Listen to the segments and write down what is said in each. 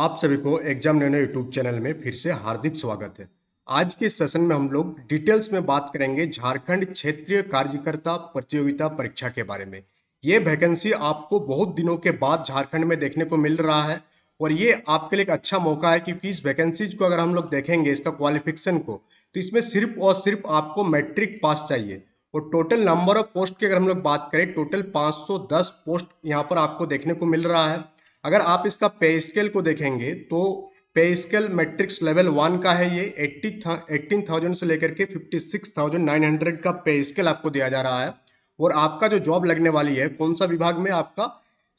आप सभी को एग्जाम नैनो यूट्यूब चैनल में फिर से हार्दिक स्वागत है आज के सेशन में हम लोग डिटेल्स में बात करेंगे झारखंड क्षेत्रीय कार्यकर्ता प्रतियोगिता परीक्षा के बारे में ये वैकेंसी आपको बहुत दिनों के बाद झारखंड में देखने को मिल रहा है और ये आपके लिए एक अच्छा मौका है क्योंकि इस वैकेंसीज को अगर हम लोग देखेंगे इसका क्वालिफिकेशन को तो इसमें सिर्फ और सिर्फ आपको मैट्रिक पास चाहिए और टोटल नंबर ऑफ पोस्ट की अगर हम लोग बात करें टोटल 510 पोस्ट यहाँ पर आपको देखने को मिल रहा है अगर आप इसका पे स्केल को देखेंगे तो पे स्केल मैट्रिक्स लेवल वन का है ये एट्टी एट्टीन थाउजेंड से लेकर के fifty six thousand nine hundred का पे स्केल आपको दिया जा रहा है और आपका जो जॉब लगने वाली है कौन सा विभाग में आपका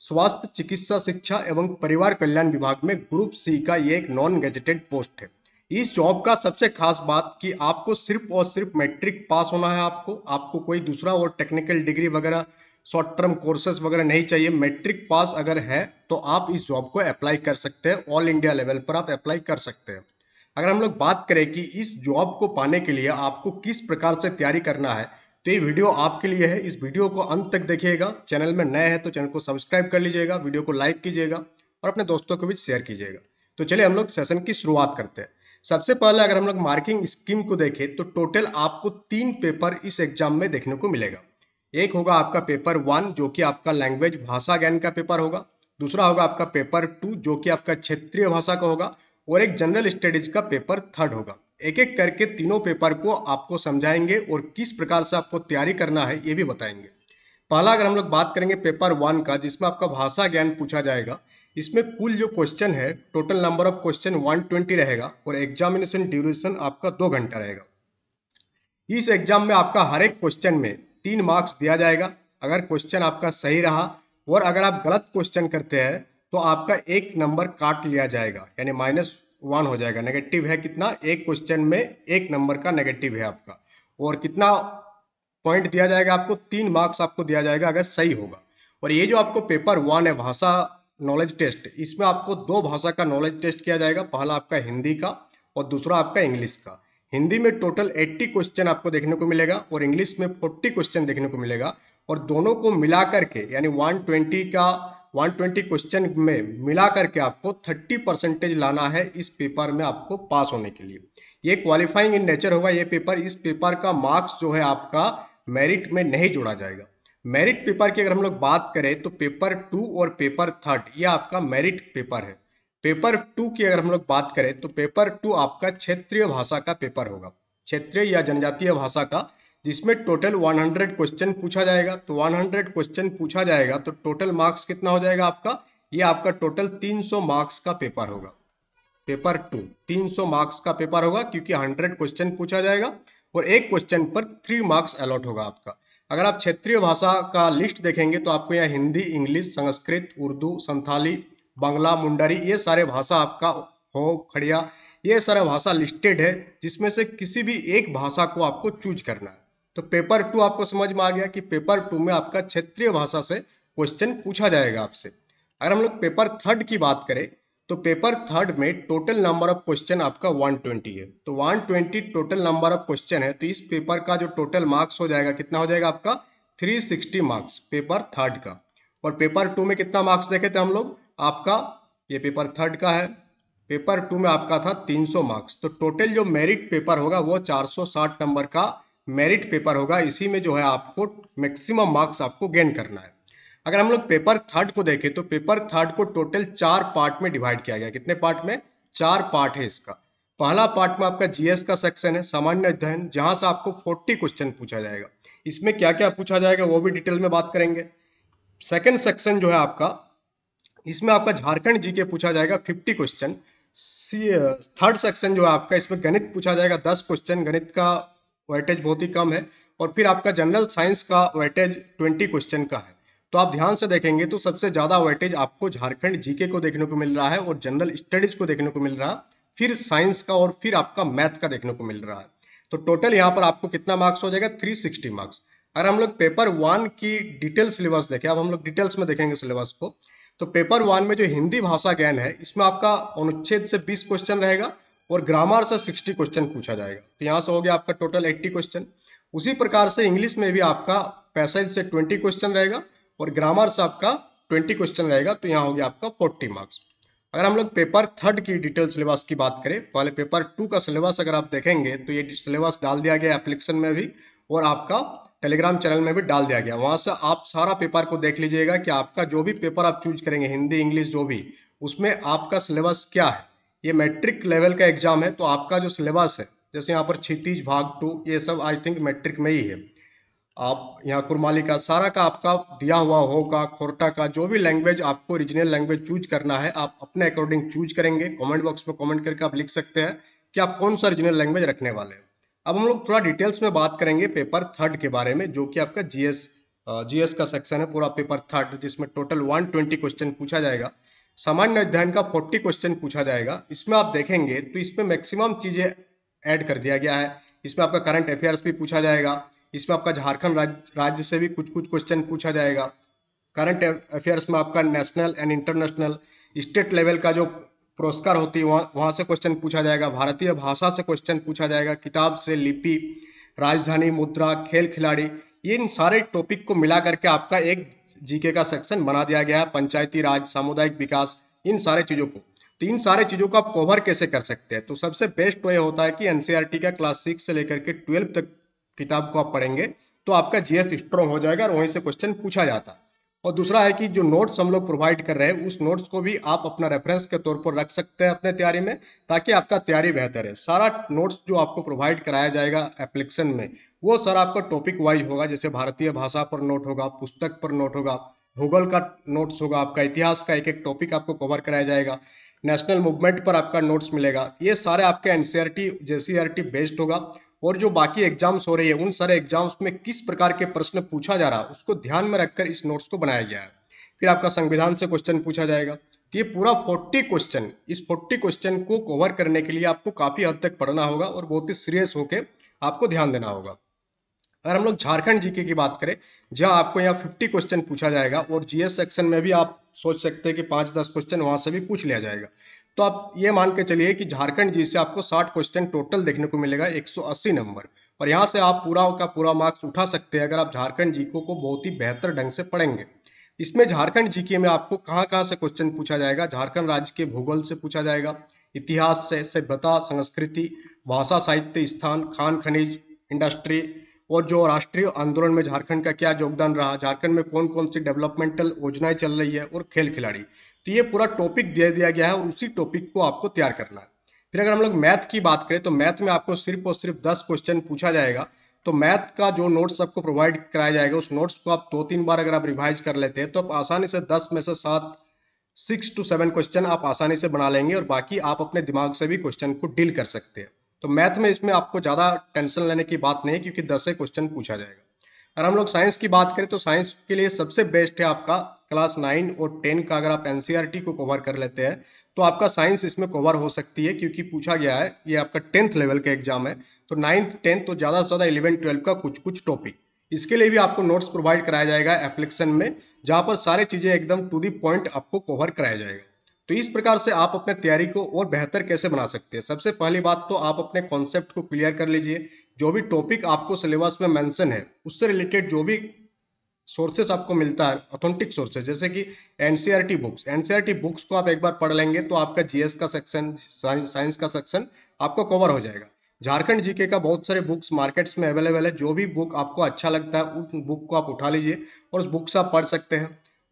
स्वास्थ्य चिकित्सा शिक्षा एवं परिवार कल्याण विभाग में ग्रुप सी का ये एक नॉन गेजेटेड पोस्ट है इस जॉब का सबसे खास बात कि आपको सिर्फ और सिर्फ मैट्रिक पास होना है आपको आपको कोई दूसरा और टेक्निकल डिग्री वगैरह शॉर्ट टर्म कोर्सेस वगैरह नहीं चाहिए मैट्रिक पास अगर है तो आप इस जॉब को अप्लाई कर सकते हैं ऑल इंडिया लेवल पर आप अप्लाई कर सकते हैं अगर हम लोग बात करें कि इस जॉब को पाने के लिए आपको किस प्रकार से तैयारी करना है तो ये वीडियो आपके लिए है इस वीडियो को अंत तक देखिएगा चैनल में नए हैं तो चैनल को सब्सक्राइब कर लीजिएगा वीडियो को लाइक कीजिएगा और अपने दोस्तों को भी शेयर कीजिएगा तो चलिए हम लोग सेशन की शुरुआत करते हैं सबसे पहले अगर हम लोग मार्किंग स्कीम को देखें तो टोटल आपको तीन पेपर इस एग्जाम में देखने को मिलेगा एक होगा आपका पेपर वन जो कि आपका लैंग्वेज भाषा ज्ञान का पेपर होगा दूसरा होगा आपका पेपर टू जो कि आपका क्षेत्रीय भाषा का होगा और एक जनरल स्टडीज का पेपर थर्ड होगा एक एक करके तीनों पेपर को आपको समझाएंगे और किस प्रकार से आपको तैयारी करना है ये भी बताएंगे पहला अगर हम लोग बात करेंगे पेपर वन का जिसमें आपका भाषा ज्ञान पूछा जाएगा इसमें कुल जो क्वेश्चन है टोटल नंबर ऑफ क्वेश्चन 120 रहेगा और एग्जामिनेशन ड्यूरेशन आपका दो घंटा रहेगा इस एग्जाम में आपका हर एक क्वेश्चन में तीन मार्क्स दिया जाएगा अगर क्वेश्चन आपका सही रहा और अगर आप गलत क्वेश्चन करते हैं तो आपका एक नंबर काट लिया जाएगा यानी माइनस वन हो जाएगा नेगेटिव है कितना एक क्वेश्चन में एक नंबर का नेगेटिव है आपका और कितना पॉइंट दिया जाएगा आपको तीन मार्क्स आपको दिया जाएगा अगर सही होगा और ये जो आपको पेपर वन है भाषा नॉलेज टेस्ट इसमें आपको दो भाषा का नॉलेज टेस्ट किया जाएगा पहला आपका हिंदी का और दूसरा आपका इंग्लिश का हिंदी में टोटल 80 क्वेश्चन आपको देखने को मिलेगा और इंग्लिश में 40 क्वेश्चन देखने को मिलेगा और दोनों को मिला करके यानी 120 का 120 क्वेश्चन में मिला करके आपको 30 परसेंटेज लाना है इस पेपर में आपको पास होने के लिए ये क्वालिफाइंग इन नेचर होगा ये पेपर इस पेपर का मार्क्स जो है आपका मेरिट में नहीं जोड़ा जाएगा मेरिट पेपर की अगर हम लोग बात करें तो पेपर टू और पेपर थर्ड ये आपका मेरिट पेपर है पेपर टू की अगर हम लोग बात करें तो पेपर टू आपका क्षेत्रीय भाषा का पेपर होगा क्षेत्रीय या जनजातीय भाषा का जिसमें टोटल 100 क्वेश्चन पूछा जाएगा तो 100 क्वेश्चन पूछा जाएगा तो टोटल मार्क्स कितना हो जाएगा आपका ये आपका टोटल 300 मार्क्स का पेपर होगा पेपर टू 300 मार्क्स का पेपर होगा क्योंकि 100 क्वेश्चन पूछा जाएगा और एक क्वेश्चन पर थ्री मार्क्स अलॉट होगा आपका अगर आप क्षेत्रीय भाषा का लिस्ट देखेंगे तो आपको यहाँ हिंदी इंग्लिश संस्कृत उर्दू संथाली बांग्ला मुंडारी ये सारे भाषा आपका हो खड़िया ये सारा भाषा लिस्टेड है जिसमें से किसी भी एक भाषा को आपको चूज करना है तो पेपर टू आपको समझ में आ गया कि पेपर टू में आपका क्षेत्रीय भाषा से क्वेश्चन पूछा जाएगा आपसे अगर हम लोग पेपर थर्ड की बात करें तो पेपर थर्ड में टोटल नंबर ऑफ क्वेश्चन आपका 120 है तो 120 टोटल नंबर ऑफ क्वेश्चन है तो इस पेपर का जो टोटल मार्क्स हो जाएगा कितना हो जाएगा आपका 360 मार्क्स पेपर थर्ड का और पेपर टू में कितना मार्क्स देखे थे हम लोग आपका ये पेपर थर्ड का है पेपर टू में आपका था 300 मार्क्स तो टोटल जो मेरिट पेपर होगा वो 460 नंबर का मेरिट पेपर होगा इसी में जो है आपको मैक्सिमम मार्क्स आपको गेन करना है अगर हम लोग पेपर थर्ड को देखें तो पेपर थर्ड को टोटल चार पार्ट में डिवाइड किया गया कितने पार्ट में चार पार्ट है इसका पहला पार्ट में आपका जीएस का सेक्शन है सामान्य अध्ययन जहां से आपको फोर्टी क्वेश्चन पूछा जाएगा इसमें क्या क्या पूछा जाएगा वो भी डिटेल में बात करेंगे सेकेंड सेक्शन जो है आपका इसमें आपका झारखंड जी के पूछा जाएगा फिफ्टी क्वेश्चन थर्ड सेक्शन जो है आपका इसमें गणित पूछा जाएगा दस क्वेश्चन गणित का वेटेज बहुत ही कम है और फिर आपका जनरल साइंस का वेटेज ट्वेंटी क्वेश्चन का है तो आप ध्यान से देखेंगे तो सबसे ज़्यादा वेटेज आपको झारखंड जीके को देखने को मिल रहा है और जनरल स्टडीज़ को देखने को मिल रहा फिर साइंस का और फिर आपका मैथ का देखने को मिल रहा है तो टोटल यहाँ पर आपको कितना मार्क्स हो जाएगा थ्री मार्क्स अगर हम लोग पेपर वन की डिटेल सिलेबस देखें अब हम लोग डिटेल्स में देखेंगे सिलेबस को तो पेपर वन में जो हिंदी भाषा ज्ञान है इसमें आपका अनुच्छेद से बीस क्वेश्चन रहेगा और ग्रामर से सिक्सटी क्वेश्चन पूछा जाएगा तो यहाँ से हो गया आपका टोटल एट्टी क्वेश्चन उसी प्रकार से इंग्लिश में भी आपका पैसेज से ट्वेंटी क्वेश्चन रहेगा और ग्रामर से आपका ट्वेंटी क्वेश्चन रहेगा तो यहाँ हो गया आपका फोर्टी मार्क्स अगर हम लोग पेपर थर्ड की डिटेल सिलेबस की बात करें पहले पेपर टू का सिलेबस अगर आप देखेंगे तो ये सिलेबस डाल दिया गया एप्लीकेशन में भी और आपका टेलीग्राम चैनल में भी डाल दिया गया वहाँ से आप सारा पेपर को देख लीजिएगा कि आपका जो भी पेपर आप चूज करेंगे हिंदी इंग्लिश जो भी उसमें आपका सिलेबस क्या है ये मैट्रिक लेवल का एग्जाम है तो आपका जो सिलेबस है जैसे यहाँ पर छितीज भाग टू ये सब आई थिंक मैट्रिक में ही है आप यहाँ कुरमाली का सारा का आपका दिया हुआ होगा खोरटा का जो भी लैंग्वेज आपको रीजनल लैंग्वेज चूज करना है आप अपने अकॉर्डिंग चूज करेंगे कमेंट बॉक्स में कमेंट करके आप लिख सकते हैं कि आप कौन सा रीजनल लैंग्वेज रखने वाले हैं अब हम लोग थोड़ा डिटेल्स में बात करेंगे पेपर थर्ड के बारे में जो कि आपका जीएस जीएस का सेक्शन है पूरा पेपर थर्ड जिसमें टोटल 120 क्वेश्चन पूछा जाएगा सामान्य अध्ययन का 40 क्वेश्चन पूछा जाएगा इसमें आप देखेंगे तो इसमें मैक्सिमम चीज़ें ऐड कर दिया गया है इसमें आपका करंट अफेयर्स भी पूछा जाएगा इसमें आपका झारखंड राज, राज्य से भी कुछ कुछ क्वेश्चन पूछा जाएगा करंट अफेयर्स में आपका national and international state level का जो पुरस्कार होती है वहाँ वहाँ से क्वेश्चन पूछा जाएगा भारतीय भाषा से क्वेश्चन पूछा जाएगा किताब से लिपि राजधानी मुद्रा खेल खिलाड़ी इन सारे टॉपिक को मिला करके आपका एक जीके का सेक्शन बना दिया गया है पंचायती राज सामुदायिक विकास इन सारे चीज़ों को तो इन सारे चीज़ों को आप कवर कैसे कर सकते हैं तो सबसे बेस्ट वे होता है कि एन e का क्लास सिक्स से लेकर के ट्वेल्व तक किताब को आप पढ़ेंगे तो आपका जीएस स्ट्रॉन्ग हो जाएगा और वहीं से क्वेश्चन पूछा जाता है और दूसरा है कि जो नोट्स हम लोग प्रोवाइड कर रहे हैं उस नोट्स को भी आप अपना रेफरेंस के तौर पर रख सकते हैं अपने तैयारी में ताकि आपका तैयारी बेहतर है सारा नोट्स जो आपको प्रोवाइड कराया जाएगा एप्लीकेशन में वो सर आपका टॉपिक वाइज होगा जैसे भारतीय भाषा पर नोट होगा पुस्तक पर नोट होगा भूगोल का नोट्स होगा आपका इतिहास का एक एक टॉपिक आपको कवर कराया जाएगा नेशनल मूवमेंट पर आपका नोट्स मिलेगा ये सारे आपके एन सी आर बेस्ड होगा और जो बाकी एग्जाम्स हो रही है उन सारे एग्जाम्स में किस प्रकार के प्रश्न पूछा जा रहा है उसको ध्यान में रखकर इस नोट्स को बनाया गया है फिर आपका संविधान से क्वेश्चन पूछा जाएगा तो ये पूरा फोर्टी क्वेश्चन इस फोर्टी क्वेश्चन को कवर करने के लिए आपको काफ़ी हद तक पढ़ना होगा और बहुत ही सीरियस होकर आपको ध्यान देना होगा अगर हम लोग झारखंड जीके की बात करें जहां आपको यहाँ फिफ्टी क्वेश्चन पूछा जाएगा और जीएस सेक्शन में भी आप सोच सकते हैं कि पांच दस क्वेश्चन वहां से भी पूछ लिया जाएगा तो आप ये मान के चलिए कि झारखंड जी से आपको 60 क्वेश्चन टोटल देखने को मिलेगा 180 नंबर और यहाँ से आप पूरा का पूरा मार्क्स उठा सकते हैं अगर आप झारखंड जी को, को बहुत ही बेहतर ढंग से पढ़ेंगे इसमें झारखंड जीके में आपको कहाँ कहाँ से क्वेश्चन पूछा जाएगा झारखंड राज्य के भूगोल से पूछा जाएगा इतिहास से सभ्यता संस्कृति भाषा साहित्य स्थान खान खनिज इंडस्ट्री और जो राष्ट्रीय आंदोलन में झारखंड का क्या योगदान रहा झारखंड में कौन कौन सी डेवलपमेंटल योजनाएं चल रही है और खेल खिलाड़ी तो ये पूरा टॉपिक दे दिया गया है और उसी टॉपिक को आपको तैयार करना है फिर अगर हम लोग मैथ की बात करें तो मैथ में आपको सिर्फ और सिर्फ दस क्वेश्चन पूछा जाएगा तो मैथ का जो नोट्स आपको प्रोवाइड कराया जाएगा उस नोट्स को आप दो तीन बार अगर आप रिवाइज कर लेते हैं तो आप आसानी से दस में से सात सिक्स टू सेवन क्वेश्चन आप आसानी से बना लेंगे और बाकी आप अपने दिमाग से भी क्वेश्चन को डील कर सकते हैं तो मैथ में इसमें आपको ज़्यादा टेंशन लेने की बात नहीं क्योंकि दस क्वेश्चन पूछा जाएगा अगर हम लोग साइंस की बात करें तो साइंस के लिए सबसे बेस्ट है आपका क्लास नाइन और टेन का अगर आप एनसीईआरटी e को कवर कर लेते हैं तो आपका साइंस इसमें कवर हो सकती है क्योंकि पूछा गया है ये आपका टेंथ लेवल का एग्जाम है तो नाइन्थ टेंथ तो ज़्यादा से ज़्यादा इलेवन ट्वेल्व का कुछ कुछ टॉपिक इसके लिए भी आपको नोट्स प्रोवाइड कराया जाएगा एप्लीकेशन में जहाँ पर सारी चीज़ें एकदम टू दी पॉइंट आपको कवर कराया जाएगा तो इस प्रकार से आप अपने तैयारी को और बेहतर कैसे बना सकते हैं सबसे पहली बात तो आप अपने कॉन्सेप्ट को क्लियर कर लीजिए जो भी टॉपिक आपको सिलेबस में मेंशन है उससे रिलेटेड जो भी सोर्सेस आपको मिलता है ऑथेंटिक सोर्सेज जैसे कि एनसीईआरटी बुक्स एनसीईआरटी बुक्स को आप एक बार पढ़ लेंगे तो आपका जीएस का सेक्शन साइंस का सेक्शन आपको कवर हो जाएगा झारखंड जीके का बहुत सारे बुक्स मार्केट्स में अवेलेबल है जो भी बुक आपको अच्छा लगता है उन बुक को आप उठा लीजिए और उस बुक से आप पढ़ सकते हैं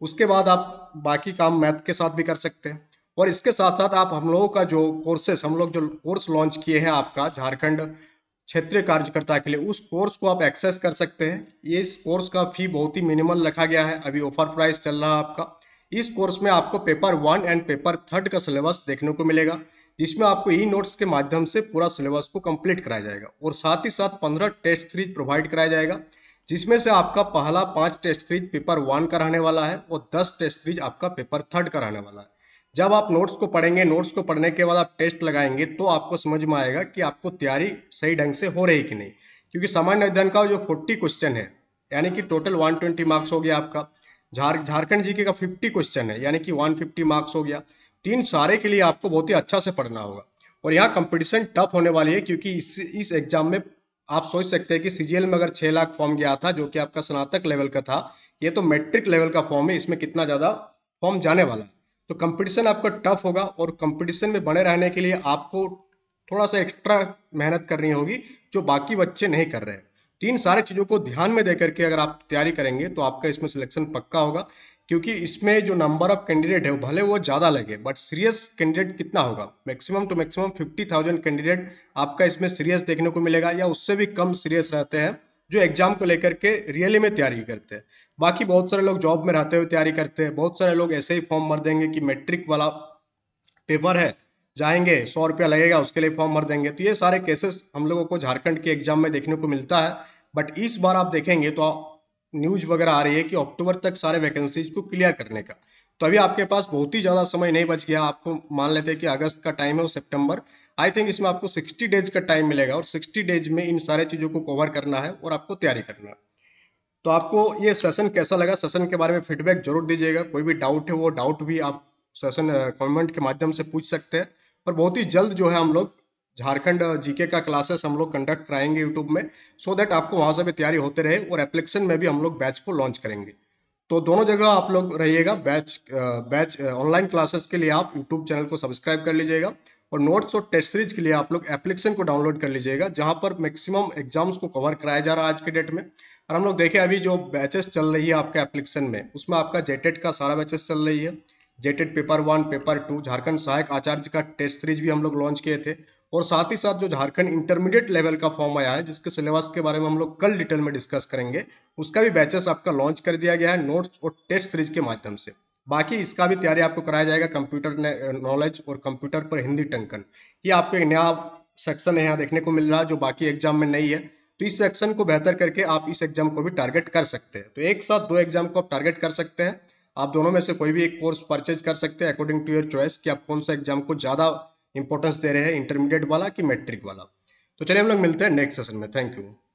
उसके बाद आप बाकी काम मैथ के साथ भी कर सकते हैं और इसके साथ साथ आप हम लोगों का जो कोर्सेस हम लोग जो कोर्स लॉन्च किए हैं आपका झारखंड क्षेत्रीय कार्यकर्ता के लिए उस कोर्स को आप एक्सेस कर सकते हैं ये इस कोर्स का फी बहुत ही मिनिमल रखा गया है अभी ऑफर प्राइस चल रहा है आपका इस कोर्स में आपको paper one and paper third का सिलेबस देखने को मिलेगा जिसमें आपको ई नोट्स के माध्यम से पूरा सिलेबस को कंप्लीट कराया जाएगा और साथ ही साथ पंद्रह टेस्ट सीरीज प्रोवाइड कराया जाएगा जिसमें से आपका पहला पाँच टेस्ट सीरीज पेपर वन का रहने वाला है और दस टेस्ट सीरीज आपका पेपर थर्ड का रहने वाला है जब आप नोट्स को पढ़ेंगे नोट्स को पढ़ने के बाद आप टेस्ट लगाएंगे तो आपको समझ में आएगा कि आपको तैयारी सही ढंग से हो रही कि नहीं क्योंकि सामान्य अध्ययन का जो फोर्टी क्वेश्चन है यानी कि टोटल वन ट्वेंटी मार्क्स हो गया आपका झार झारखंड जी के का फिफ्टी क्वेश्चन है यानी कि वन फिफ्टी मार्क्स हो गया तीन सारे के लिए आपको बहुत ही अच्छा से पढ़ना होगा और यहाँ कंपटीशन टफ होने वाली है क्योंकि इस इस एग्जाम में आप सोच सकते हैं कि सी में अगर छः लाख फॉर्म गया था जो कि आपका स्नातक लेवल का था ये तो मेट्रिक लेवल का फॉर्म है इसमें कितना ज़्यादा फॉर्म जाने वाला है तो कंपटीशन आपका टफ होगा और कंपटीशन में बने रहने के लिए आपको थोड़ा सा एक्स्ट्रा मेहनत करनी होगी जो बाकी बच्चे नहीं कर रहे तीन सारे चीज़ों को ध्यान में दे करके अगर आप तैयारी करेंगे तो आपका इसमें सिलेक्शन पक्का होगा क्योंकि इसमें जो नंबर ऑफ कैंडिडेट है भले वो ज़्यादा लगे बट सीरियस कैंडिडेट कितना होगा maximum two maximum fifty thousand candidate आपका इसमें सीरियस देखने को मिलेगा या उससे भी कम सीरियस रहते हैं जो एग्जाम को लेकर के रियली में तैयारी करते हैं बाकी बहुत सारे लोग जॉब में रहते हुए तैयारी करते हैं बहुत सारे लोग ऐसे ही फॉर्म भर देंगे कि मेट्रिक वाला पेपर है जाएंगे सौ रुपया लगेगा उसके लिए फॉर्म भर देंगे तो ये सारे केसेस हम लोगों को झारखंड के एग्जाम में देखने को मिलता है बट इस बार आप देखेंगे तो न्यूज वगैरह आ रही है कि अक्टूबर तक सारे वैकेंसीज को क्लियर करने का तो अभी आपके पास बहुत ही ज़्यादा समय नहीं बच गया आपको मान लेते हैं कि अगस्त का टाइम है और सेप्टेम्बर आई थिंक इसमें आपको सिक्सटी डेज का टाइम मिलेगा और सिक्सटी डेज में इन सारे चीज़ों को कवर करना है और आपको तैयारी करना है तो आपको ये सेशन कैसा लगा सेशन के बारे में फीडबैक जरूर दीजिएगा कोई भी डाउट है वो डाउट भी आप सेशन कमेंट के माध्यम से पूछ सकते हैं और बहुत ही जल्द जो है हम लोग झारखंड जीके का क्लासेस हम लोग कंडक्ट कराएंगे यूट्यूब में सो so दैट आपको वहाँ से भी तैयारी होते रहे और एप्लीकेशन में भी हम लोग बैच को लॉन्च करेंगे तो दोनों जगह आप लोग रहिएगा बैच बैच ऑनलाइन क्लासेस के लिए आप यूट्यूब चैनल को सब्सक्राइब कर लीजिएगा और नोट्स और टेस्ट सीरीज के लिए आप लोग एप्लीकेशन को डाउनलोड कर लीजिएगा जहाँ पर मैक्सिमम एग्जाम्स को कवर कराया जा रहा है आज के डेट में और हम लोग देखें अभी जो बैचेस चल रही है आपके एप्लीकेशन में उसमें आपका जेटेड e का सारा बैचेस चल रही है जेटेड paper one paper two Jharkhand सहायक आचार्य का टेस्ट सीरीज भी हम लोग लॉन्च किए थे और साथ ही साथ जो झारखंड इंटरमीडिएट लेवल का फॉर्म आया है जिसके सिलेबस के बारे में हम लोग कल डिटेल में डिस्कस करेंगे उसका भी बैचेस आपका लॉन्च कर दिया गया है नोट्स और टेस्ट सीरीज के माध्यम से बाकी इसका भी तैयारी आपको कराया जाएगा कंप्यूटर नॉलेज और कंप्यूटर पर हिंदी टंकन ये आपको एक नया सेक्शन है यहाँ देखने को मिल रहा है जो बाकी एग्जाम में नहीं है तो इस सेक्शन को बेहतर करके आप इस एग्जाम को भी टारगेट कर सकते हैं तो एक साथ दो एग्जाम को आप टारगेट कर सकते हैं आप दोनों में से कोई भी एक कोर्स परचेज कर सकते हैं अकॉर्डिंग टू योर चॉइस कि आप कौन सा एग्जाम को ज़्यादा इंपॉर्टेंस दे रहे हैं इंटरमीडिएट वाला कि मैट्रिक वाला तो चलिए हम लोग मिलते हैं नेक्स्ट सेशन में थैंक यू